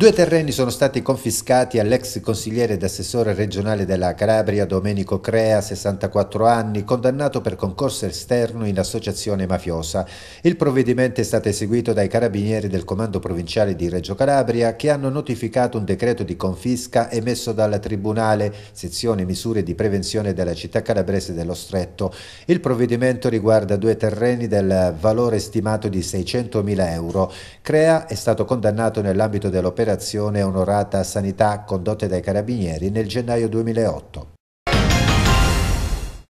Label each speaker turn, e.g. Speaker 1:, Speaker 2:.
Speaker 1: Due terreni sono stati confiscati all'ex consigliere ed assessore regionale della Calabria Domenico Crea, 64 anni, condannato per concorso esterno in associazione mafiosa. Il provvedimento è stato eseguito dai carabinieri del Comando Provinciale di Reggio Calabria che hanno notificato un decreto di confisca emesso dal Tribunale, sezione misure di prevenzione della città calabrese dello Stretto. Il provvedimento riguarda due terreni del valore stimato di 600.000 euro. Crea è stato condannato nell'ambito dell'operazione operazione Onorata Sanità condotta dai Carabinieri nel gennaio 2008.